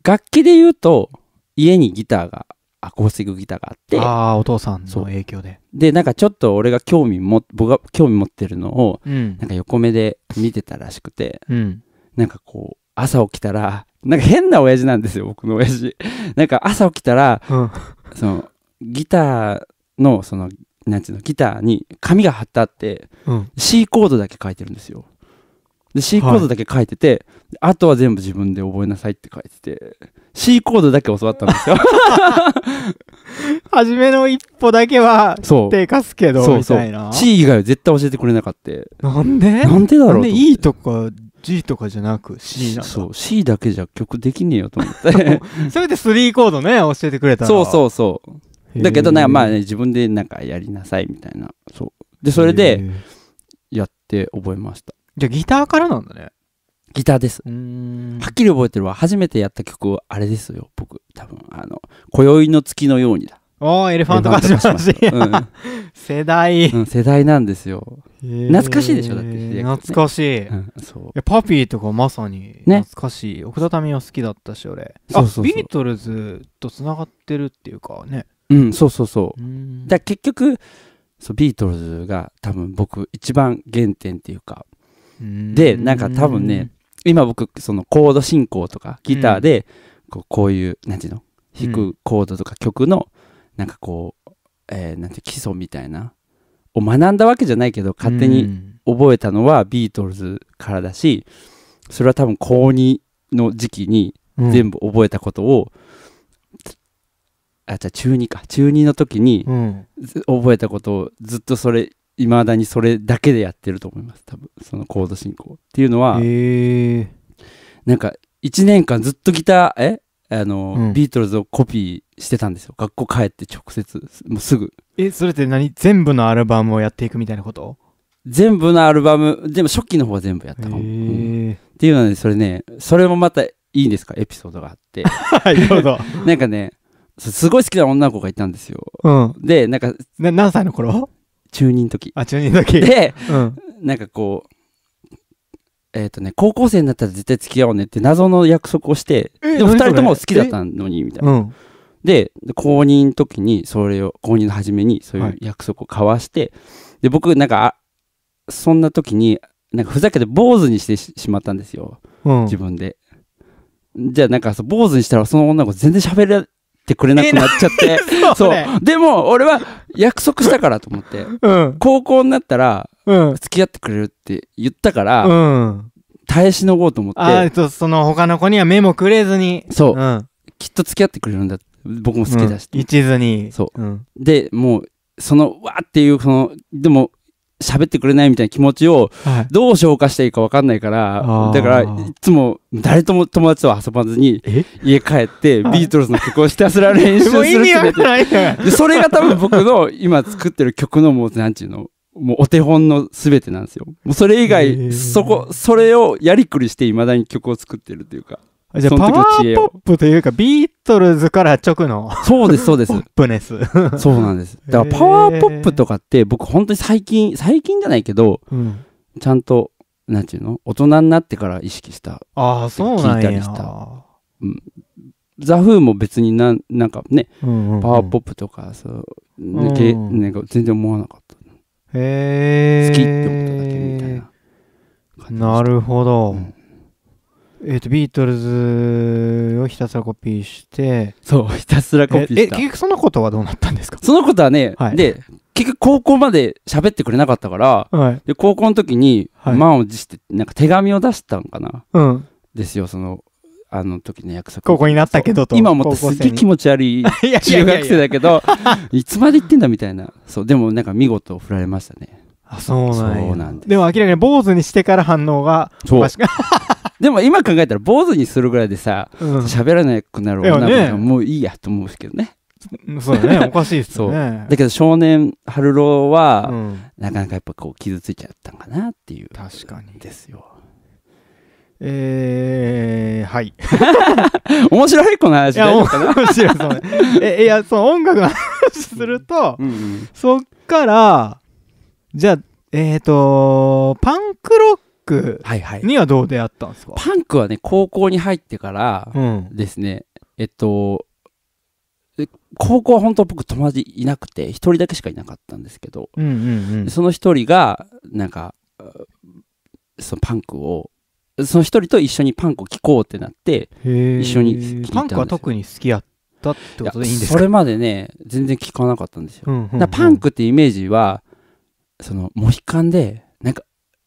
楽器で言うと、家にギターがアコースティックギターがあってああお父さんの影響ででなんかちょっと俺が興味も僕が興味持ってるのを、うん、なんか横目で見てたらしくて、うん、なんかこう朝起きたらなんか変な親父なんですよ僕の親父 *laughs* なんか朝起きたら、うん、そのギターのそのなんていうのギターに紙が貼ってあって、うん、C コードだけ書いてるんですよで C コードだけ書いてて、はい、あとは全部自分で覚えなさいって書いてて C コードだけ教わったんですよ初めの一歩だけは手貸すけどみたいなそうそう C 以外は絶対教えてくれなかったなんでなんでだろうなんで E とか G とかじゃなく C なんだそう C だけじゃ曲できねえよと思ってせめて3コードね教えてくれたらそうそうそうだけどねまあね自分でなんかやりなさいみたいなそうでそれでやって覚えましたじゃあギターからなんだね。ギターです。はっきり覚えてるわ。初めてやった曲、あれですよ、僕。多分、あの、今宵の月のようにだ。おー、エレファントカシマシ。うん、*laughs* 世代、うん、世代なんですよ。懐かしいでしょ、だって、ね。懐かしい。うん、そういやパピーとかまさに懐かしい。ね、奥田民は好きだったし、俺。そうそうそうビートルズとつながってるっていうかね。うん、そうそうそう。うだ結局そう、ビートルズが多分僕一番原点っていうか、でなんか多分ね今僕そのコード進行とかギターでこうこういう何ていうの弾くコードとか曲のなんかこう、えてなんて基礎みたいなを学んだわけじゃないけど勝手に覚えたのはビートルズからだしそれは多分高2の時期に全部覚えたことを、あじゃあ中2か中2の時に覚えたことをずっとそれいまだにそれだけでやってると思います多分そのコード進行っていうのは、なんか1年間ずっとギターえあの、うん、ビートルズをコピーしてたんですよ学校帰って直接もうすぐえそれって何全部のアルバムをやっていくみたいなこと全部のアルバムでも初期の方は全部やったかも、うん、っていうのでそれねそれもまたいいんですかエピソードがあって *laughs* *laughs* なんかねすごい好きな女の子がいたんですよ、うん、でなんか何歳の頃中2の時あ中2の時で、うん、なんかこうえっ、ー、とね高校生になったら絶対付き合おうねって謎の約束をして、えー、でも2人とも好きだったのにみたいな、うん、で公認の時にそれを公認の初めにそういう約束を交わして、はい、で僕なんかそんな時になんかふざけて坊主にしてしまったんですよ、うん、自分でじゃあなんか坊主にしたらその女の子全然喋れってくれなくなっちゃって。*laughs* そう。でも、俺は約束したからと思って。うん、高校になったら、うん、付き合ってくれるって言ったから、うん、耐え忍ごうと思って。あその他の子には目もくれずに。そう。きっと付き合ってくれるんだ僕も好きだし。一途に。そう。で、もう、その、わーっていう、その、でも、喋ってくれないみたいな気持ちをどう消化していいか分かんないから、はい、だからいつも誰とも友達と遊ばずに家帰ってビートルズの曲をひたすら練習するって *laughs* それが多分僕の今作ってる曲のもう何ちていうのもうお手本の全てなんですよ。もうそれ以外、そこ、それをやりくりしていまだに曲を作ってるというか。じゃあ、パワーポップというか、ビートルズから直の。そうです、そうです。ポップネス。そうなんです。だから、パワーポップとかって、僕、本当に最近、最近じゃないけど、うん、ちゃんと、なんていうの大人になってから意識した。ああ、そうなん聞いたりした。うん、ザ・フーも別にな、なんかね、うんうんうん、パワーポップとか、そう、抜けなんか全然思わなかった。へえ。好きって思っただけみたいな。なるほど。うんえーと、ビートルズをひたすらコピーしてそうひたすらコピーしたえ結局そのことはどうなったんですかそのことはね、はい、で結局高校まで喋ってくれなかったから、はい、で高校の時に満を持してなんか手紙を出したんかな、はい、ですよそのあの時の約束高校になったけどと今思ってすげえ気持ち悪い *laughs* 中学生だけどいつまで言ってんだみたいなそうでもなんか見事振られましたねあそうなんででも明らかに坊主にしてから反応がそう *laughs* でも今考えたら坊主にするぐらいでさ喋、うん、らなくなる女の子もういいやと思うんですけどね。そうだね、*laughs* おかしいっすね。だけど少年春郎は、うん、なかなかやっぱこう傷ついちゃったんかなっていう。確かに。ですよ。えー、はい。*laughs* 面白いこの話大丈面白いそうね。え、いや、その音楽の話すると、うんうん、そっから、じゃあ、えっ、ー、と、パンクロックにはどう出会ったんですか、はいはい、パンクはね高校に入ってからですね、うん、えっと高校は本当僕友達いなくて一人だけしかいなかったんですけど、うんうんうん、その一人がなんかそのパンクをその一人と一緒にパンクを聴こうってなって一緒にパンクは特に好きやったってことでいいんですかそれまでね全然聴かなかったんですよ、うんうんうん、パンクってイメージはそのモヒカンで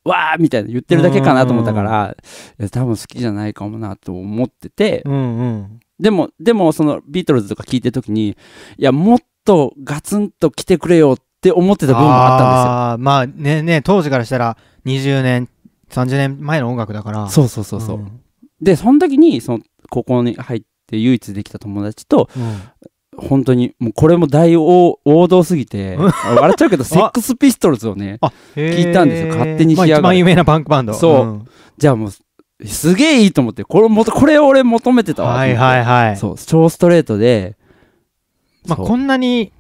わーみたいな言ってるだけかなと思ったから、うんうん、多分好きじゃないかもなと思ってて、うんうん、でも、でもそのビートルズとか聞いてる時に、いや、もっとガツンと来てくれよって思ってた部分もあったんですよ。あまあね、ね、当時からしたら20年、30年前の音楽だから。そうそうそうそう。うん、で、その時に、その、高校に入って唯一できた友達と、本当にもうこれも大王道すぎて笑っちゃうけど *laughs* セックスピストルズをね聞いたんですよ勝手に仕上がる、まあ、一番有名なパンクバンドそう、うん、じゃあもうすげえいいと思ってこれもこれ俺求めてたわはいはいはいそう超ストレートでまあこんなに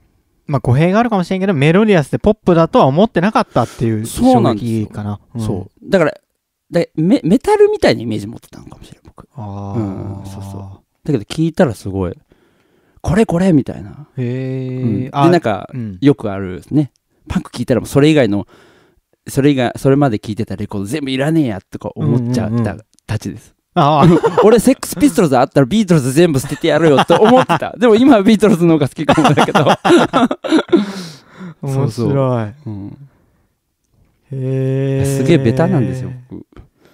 まあ語弊があるかもしれんけどメロディアスでポップだとは思ってなかったっていう衝撃かなそううん、そうだからでメメタルみたいなイメージ持ってたのかもしれん、僕ああ、うん、そうそうだけど聞いたらすごいこれこれみたいな。へえ、うん、で、なんか、よくあるね。パンク聴いたらそれ以外の、それ以外、それまで聴いてたレコード全部いらねえやとか思っちゃったたちです。ああ俺、セックスピストルズあったらビートルズ全部捨ててやるよと思ってた。*laughs* でも今はビートルズの方が好きかもだけど。*laughs* 面白い。そうそううん、へえ。すげえベタなんですよ、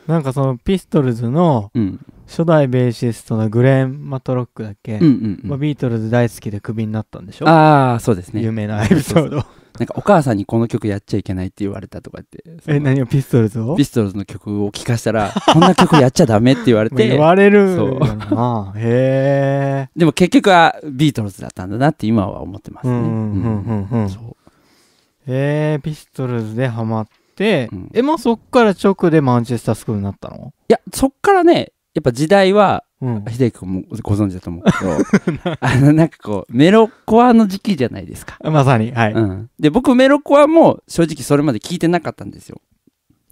なんかそのピストルズの、うん、初代ベーシストのグレン・マトロックだっけ、うんうんうんまあ、ビートルズ大好きでクビになったんでしょああそうですね有名なエピソードそうそうなんかお母さんにこの曲やっちゃいけないって言われたとかってえ何をピストルズをピストルズの曲を聴かしたらこんな曲やっちゃダメって言われて言 *laughs* われるそうあへえでも結局はビートルズだったんだなって今は思ってますねん。えピストルズでハマって、うん、えまあそっから直でマンチェスタースクールになったのいやそっからねやっぱ時代は、うん、秀樹君もご存知だと思うけど *laughs* あのなんかこうメロコアの時期じゃないですか、*laughs* まさに。はい。うん、で僕メロコアも正直それまで聞いてなかったんですよ、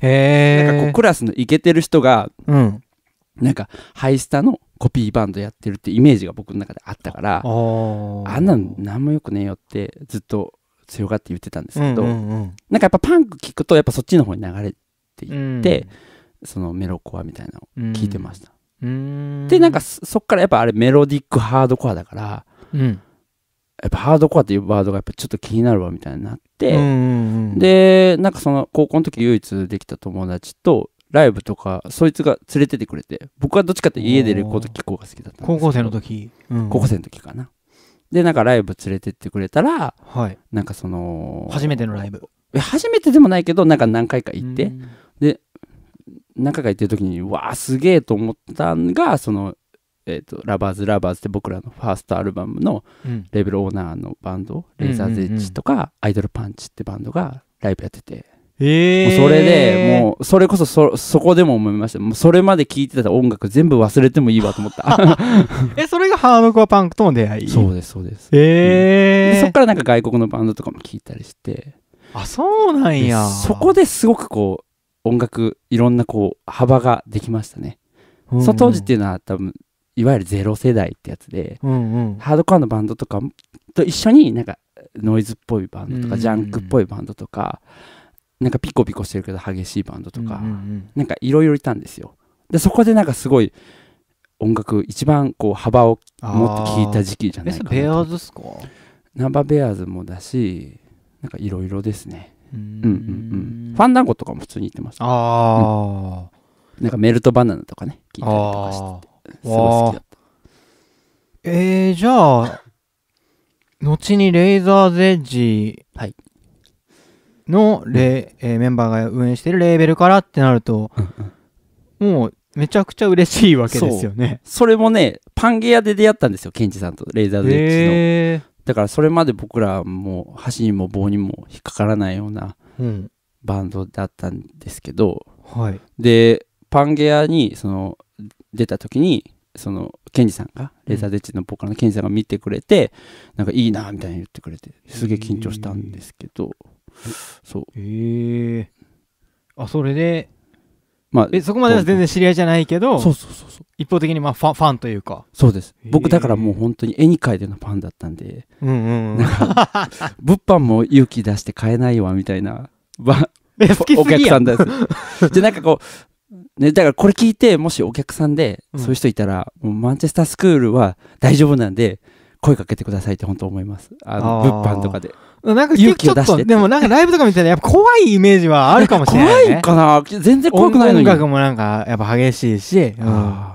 へなんかこうクラスのイケてる人がうん。なんかハイスタのコピーバンドやってるってイメージが僕の中であったからああんなん何もよくねえよってずっと強がって言ってたんですけど、うんうんなんかやっぱパンク聞くとやっぱそっちの方に流れてうん、て。そのメロコアみたいなのを聞いてました、うん、でなんかそっからやっぱあれメロディックハードコアだから、うん、やっぱハードコアっていうワードがやっぱちょっと気になるわみたいになって、うんうんうん、でなんかその高校の時唯一できた友達とライブとかそいつが連れててくれて僕はどっちかって家でレコード聴こうが好きだった高校生の時、うん、高校生の時かなでなんかライブ連れてってくれたら、はい、なんかその初めてのライブ初めてでもないけどなんか何回か行って、で中が言ってる時に、わあ、すげえと思ったんが、その、えーと、ラバーズ・ラバーズって僕らのファーストアルバムのレベルオーナーのバンド、うん、レーザーズ・エッジとか、うんうんうん、アイドル・パンチってバンドがライブやってて、えー、それでもうそれこそそそこでも思いましたもうそれまで聴いてた音楽全部忘れてもいいわと思った *laughs* えそれがハードコアパンクとの出会いそうですそうですええーうん、そっからなんか外国のバンドとかも聴いたりしてあそうなんやそこですごくこう音楽いろんなこう幅ができましたね、うんうん、その当時っていうのは多分いわゆるゼロ世代ってやつで、うんうん、ハードコアのバンドとかと一緒になんかノイズっぽいバンドとか、ジャンクっぽいバンドとかなんかピコピコしてるけど激しいバンドとか、うんうん、なんかいろいろいたんですよでそこでなんかすごい音楽一番こう幅を持って聴いた時期じゃないかなベアーズっすかナンバーベアーズもだしなんかいろいろですねうんうんうんファンダンゴとかも普通に行ってますああ、うん、なんかメルトバナナとかね聞いたりとかしててすごい好きだったえー、じゃあ後にレイザーゼッジのレ、えー、メンバーが運営してるレーベルからってなると、もうめちゃくちゃ嬉しいわけですよねそれもねパンゲアで出会ったんですよケンジさんとレイザーゼッジの、だからそれまで僕らも箸にも棒にも引っかからないようなバンドだったんですけど、はい、でパンゲアにその出た時にそのケンジさんがレーザーデッチのポカのケンジさんが見てくれて、うん、なんかいいなみたいに言ってくれてすげえ緊張したんですけど、えー、そうへえー、あそれでまあ、えそこまでは全然知り合いじゃないけどそうそうそうそう一方的にまあファファンというかそうです僕だからもう本当に絵に描いてのファンだったんで、うんうん物販も勇気出して買えないわみたいなお客さんですじゃ *laughs* なんかこう、ね、だからこれ聞いてもしお客さんでそういう人いたら、うん、もうマンチェスタースクールは大丈夫なんで声かけてくださいって本当思いますあの物販とかでなんか勇気を出してでもなんかライブとか見てたらやっぱ怖いイメージはあるかもしれない、ね、怖いかな全然怖くないのに音楽もなんかやっぱ激しいし、うん、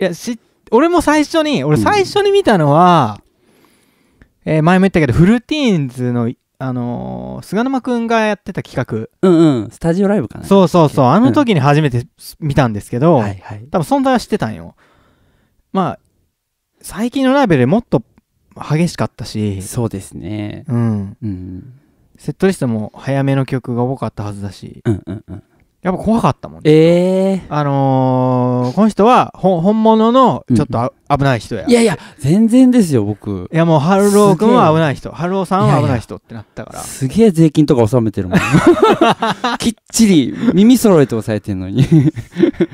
いやし俺も最初に俺最初に見たのは、うん、えー、前も言ったけどフルティーンズのあのー、菅沼君がやってた企画うんうんスタジオライブかなそうそうそうあの時に初めて見たんですけど、はいはい、多分存在は知ってたんよまあ最近のライブでもっと激しかったしそうですねうん、うん、セットリストも早めの曲が多かったはずだし、うんうんうん、やっぱ怖かったもんね。ええー、あのー、この人は本物のちょっと、うん、危ない人や。いやいや、全然ですよ、僕。いやもう、春郎くん君は危ない人、春郎さんは危ない人ってなったから。いやいやすげえ税金とか納めてるもん。*laughs* きっちり耳揃えて押さえてんのに。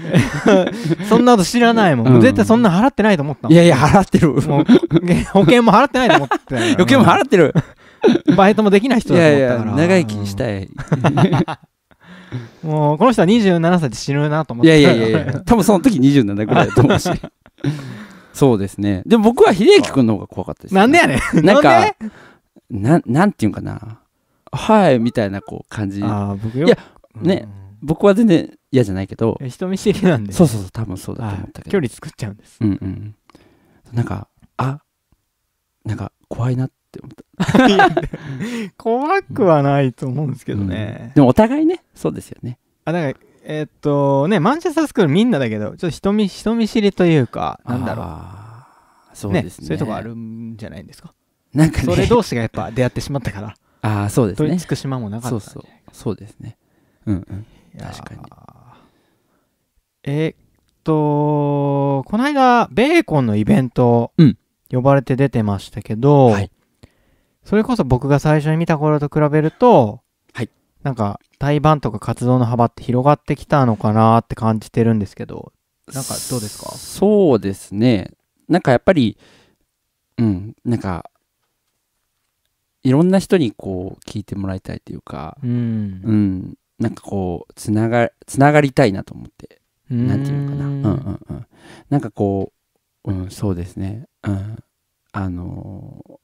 *laughs* そんなこと知らないもん。も絶対そんな払ってないと思ったもん。いやいや、払ってる。もう保険も払ってないと思って。保険も払ってる。バイトもできない人だと思ったから。いやいや長生きしたい。*laughs* もうこの人は27歳で死ぬなと思っていやいやいや多分その時27ぐらいだと思うし *laughs* そうですねでも僕は秀樹君の方が怖かったです、ね、なんでやねんなんかななんていうんかなはいみたいなこう感じあ僕よいやね、うん、僕は全然嫌じゃないけど人見知りなんでそうそうそう多分そうだと思ったけど距離作っちゃうんですうんうんなんかあなんか怖いなって思った *laughs* 怖くはないと思うんですけどね、うん、でもお互いねそうですよねあだからえー、っとねマンチェスタースクールみんなだけどちょっと人見人見知りというかなんだろうそうですね、ね、そういうとこあるんじゃないんですかなんか、ね、それ同士がやっぱ出会ってしまったからああそうですね取り付く島もなかったそうそうそうですねうんうん確かにえー、っとこの間ベーコンのイベント、呼ばれて出てましたけど、はい、それこそ僕が最初に見た頃と比べると、はい。なんか、対バとか活動の幅って広がってきたのかなって感じてるんですけど、なんかどうですかそうですね。なんかやっぱり、うん、なんか、いろんな人にこう聞いてもらいたいというか、うん、うん、なんかこうつながつながりたいなと思って何て言うのかなうんうんうんなんかこう、うん、そうですね、うん、あのー、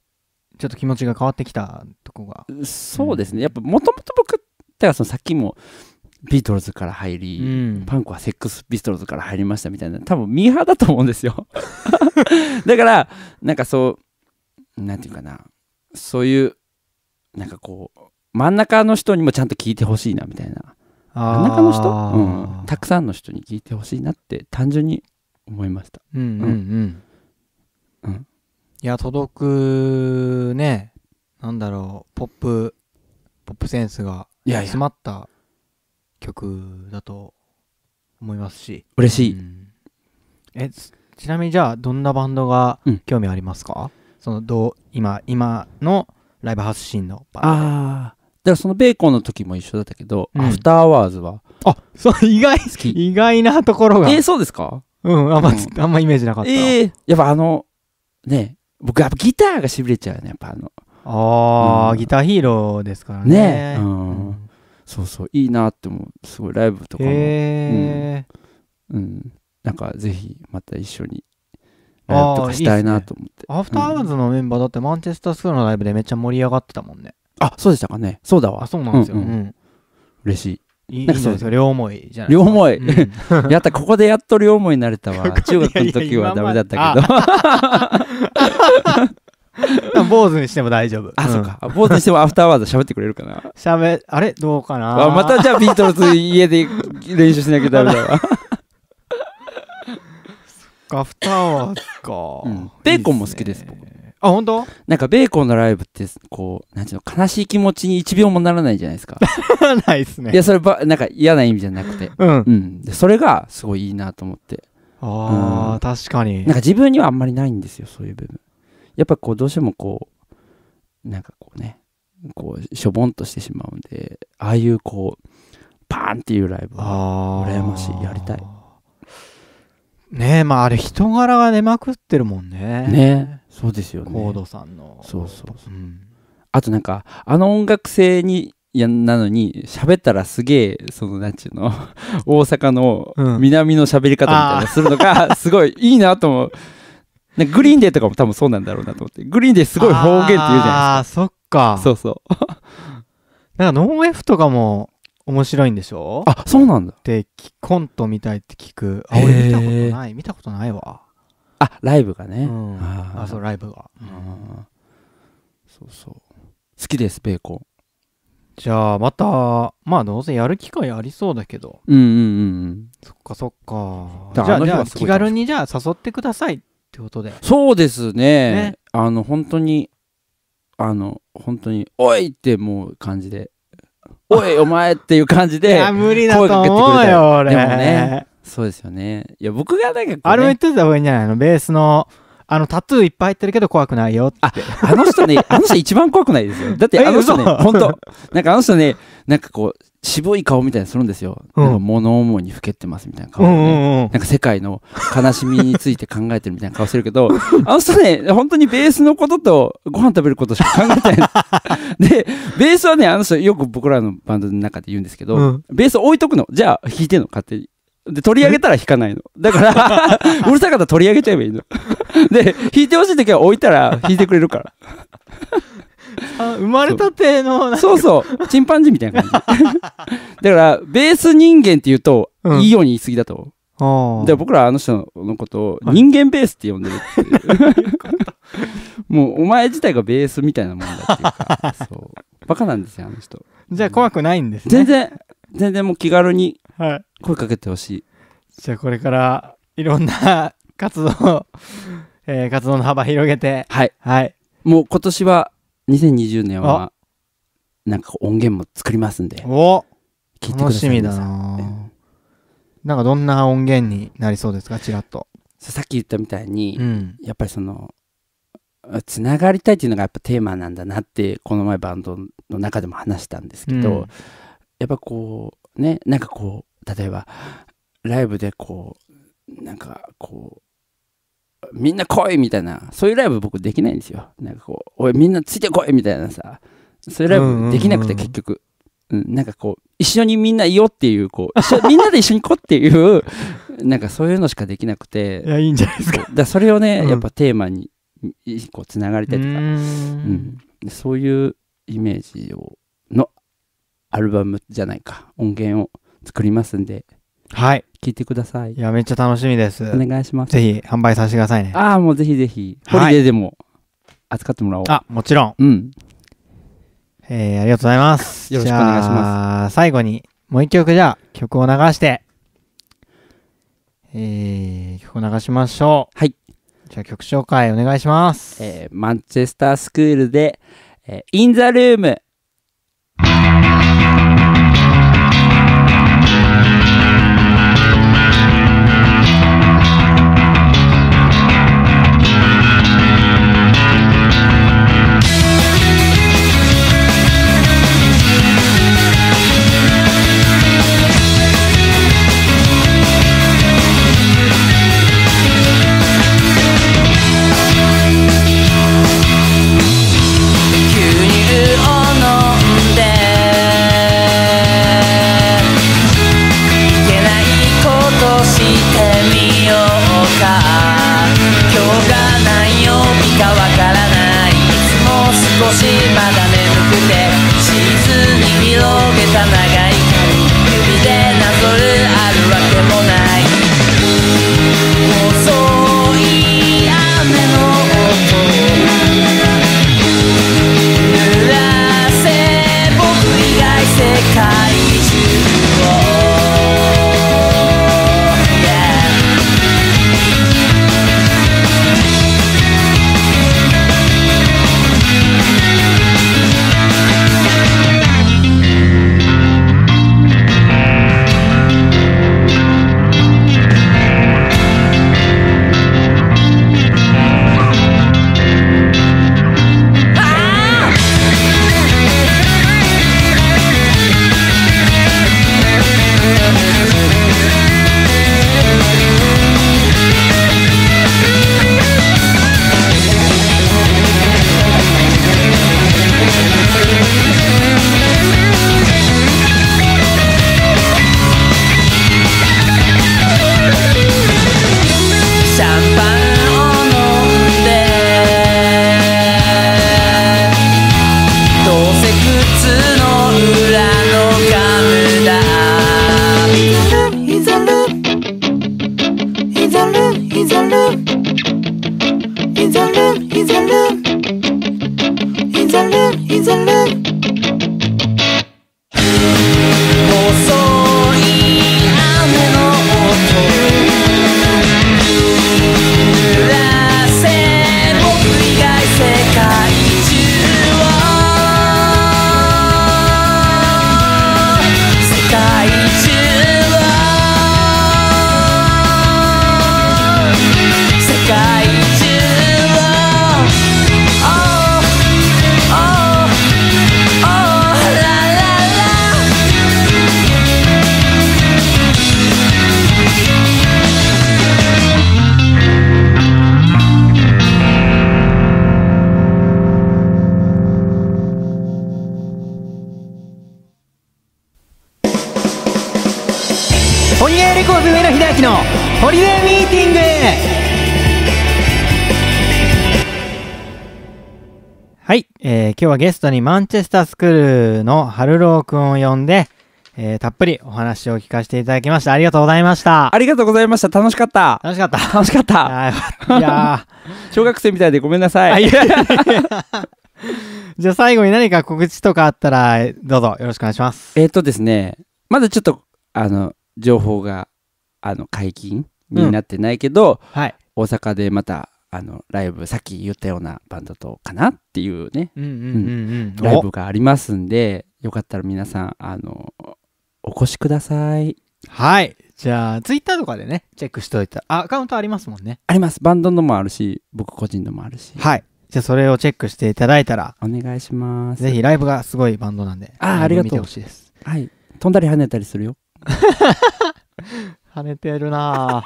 ちょっと気持ちが変わってきたとこがそうですね、うん、やっぱもともと僕ってはそのさっきもビートルズから入り、うん、パンクはセックスピストルズから入りましたみたいな多分ミーハーだと思うんですよ *laughs* だからなんかそうなんていうかなそういうなんかこう真ん中の人にもちゃんと聞いてほしいなみたいな真ん中の人、うん、たくさんの人に聞いてほしいなって単純に思いましたうんうんうん、うん、うんいや、届くね、なんだろう、ポップ、ポップセンスが詰まった曲だと思いますし。嬉しい。うん、え、ちなみにじゃあ、どんなバンドが興味ありますか、うん、そのどう今、今のライブ発信のバンド。ああ。だからそのベーコンの時も一緒だったけど、うん、アフターアワーズは。あ、そう、意外、好き。意外なところが。えー、そうですかうん、あんま、あんまイメージなかった。ええー、やっぱあの、ね、僕はギターがしびれちゃうねやっぱあのあ、うん、ギターヒーローですからね、ね、うん、うん、そうそういいなって思うすごいライブとかも、えうん、うん、なんかぜひまた一緒にライブとかしたいなと思って、ね、アフターアウーズのメンバーだってマンチェスタースクールのライブでめっちゃ盛り上がってたもんねあそうでしたかねそうだわあそうなんですよ、うん嬉しいなんかそう両思いじゃない両思い、うん、*laughs* やったここでやっと両思いになれたわ *laughs* 中学の時はダメだったけど *laughs* 坊主にしても大丈夫あ、うん、そうか坊主にしてもアフターワード喋ってくれるかなしゃべあれどうかなまたじゃあビートルズ家で練習しなきゃダメだわアフターワードか、うん、ベーコンも好きですねあ本当なんかベーコンのライブってこうなんていうの悲しい気持ちに1秒もならないじゃないですか *laughs* ないっすねいやそればなんか嫌な意味じゃなくて、うん、うん、それがすごいいいなと思ってああ、うん、確かになんか自分にはあんまりないんですよそういう部分やっぱこうどうしてもこうなんかこうねこうしょぼんとしてしまうんでああいうこうパーンっていうライブは羨ましいやりたいねえまああれ人柄が出まくってるもんねねそうですよねコードさんのそうそうそう、うん、あとなんかあの音楽性にやなのに喋ったらすげえそのなんちゅうの *laughs* 大阪の南の喋り方みたいなするのが、*laughs* すごいいいなと思うなグリーンデーとかも多分そうなんだろうなと思ってグリーンデーすごい方言って言うじゃないですかあそっかそうそう *laughs* なんかノン F とかも面白いんでしょあそうなんだってコントみたいって聞くあ俺見たことない見たことないわあライブがね、うん、ああそうライブが、うん、そうそう好きですベーコンじゃあまたまあどうせやる機会ありそうだけどうんうんうんそっかそっかじゃあじゃあ気軽にじゃあ誘ってくださいってことでそうですねねあの本当にあの本当に「おい!」ってもう感じで「おいお前!」っていう感じで声かけてくれたよでもねそうですよねいや僕がなんか、ね、あれも言ってた方がいいんじゃないのベースのあのタトゥーいっぱい入ってるけど怖くないよってああの人ね *laughs* あの人一番怖くないですよだってあの人ね本当なんかあの人ねなんかこう渋い顔みたいにするんですよ、うん、物思いにふけてますみたいな顔ねうんうんうん、なんか世界の悲しみについて考えてるみたいな顔してるけど *laughs* あの人ね本当にベースのこととご飯食べることしか考えてない *laughs* でベースはねあの人よく僕らのバンドの中で言うんですけど、うん、ベース置いとくのじゃあ弾いてんの勝手にで、取り上げたら引かないの。だから、*laughs* うるさかったら取り上げちゃえばいいの。で、引いてほしい時は置いたら引いてくれるから。あ生まれたてのそうそうチンパンジーみたいな感じ *laughs* だからベース人間って言うと、うん、いいように言い過ぎだとで僕らあの人のことを人間ベースって呼んでるっていう、*laughs* もうお前自体がベースみたいなもんだっていうかそうバカなんですよあの人じゃあ怖くないんですね全然全然もう気軽にはい。声かけてほしい。じゃあこれからいろんな *laughs* 活動、え活動の幅広げて。はい。はい。もう今年は、2020年は、なんか音源も作りますんで。お聞いてください楽しみだな、なんかどんな音源になりそうですか、ちらっと。さっき言ったみたいに、うん、やっぱりその、つながりたいっていうのがやっぱテーマなんだなってこの前バンドの中でも話したんですけど、うんやっぱこう、ね、なんかこう、例えば、ライブでこう、なんかこう、みんな来いみたいな、そういうライブ僕できないんですよ。なんかこう、おいみんなついてこいみたいなさ、そういうライブできなくて結局。うん、うん、なんかこう、一緒にみんないよっていう、こう、一緒、みんなで一緒に来っていう、*laughs* なんかそういうのしかできなくて。いや、いいんじゃないですか。だかそれをね、うん、やっぱテーマに、こう、つながたいとか、うん、そういうイメージをアルバムじゃないか、音源を作りますんで、はい。聞いてください。いや、めっちゃ楽しみです。お願いします。ぜひ、販売させてくださいね。ああ、もうぜひぜひ、ホリデーでも扱ってもらおう。はい、あ、もちろん。うん。えー、ありがとうございます。よろしくお願いします。最後に、もう一曲じゃあ、曲を流して、えー、曲を流しましょう。はい。じゃあ曲紹介お願いします。えー、マンチェスタースクールで、えー、インザルーム今日はゲストにマンチェスタースクールのハルロー君を呼んで、えー、たっぷりお話を聞かせていただきました。ありがとうございました。ありがとうございました。楽しかった。楽しかった。楽しかった。いや *laughs* 小学生みたいでごめんなさい。*laughs* じゃあ最後に何か告知とかあったら、どうぞよろしくお願いします。えっ、ー、とですね、まだちょっと、あの、情報が、あの、解禁になってないけど、うんはい、大阪でまたあのライブさっき言ったようなバンドとかなっていうねライブがありますんでよかったら皆さんあのお越しくださいはいじゃあツイッターとかでねチェックしといたアカウントありますもんねありますバンドのもあるし僕個人のもあるしはいじゃあそれをチェックしていただいたらお願いしますぜひライブがすごいバンドなんであありがとう見てほしいですはい飛んだり跳ねたりするよ *laughs* 跳ねてるな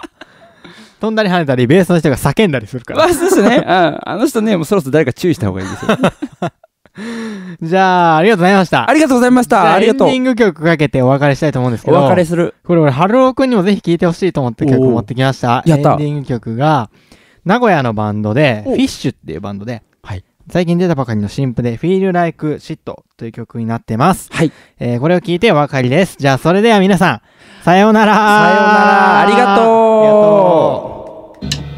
飛んだり跳ねたり、ベースの人が叫んだりするから。あ、そうですね。うん。あの人ね、もうそろそろ誰か注意した方がいいですよ。じゃあ、ありがとうございました。ありがとうございました。ありエンディング曲かけてお別れしたいと思うんですけど。お別れする。これ俺、春郎くんにもぜひ聴いてほしいと思って曲を持ってきました。やったエンディング曲が、名古屋のバンドで、フィッシュっていうバンドで、最近出たばかりの新譜で Feel Like Shit という曲になってます。はい。えー、これを聞いてお分かりです。じゃあそれでは皆さん、さようならさようならありがとうありがとう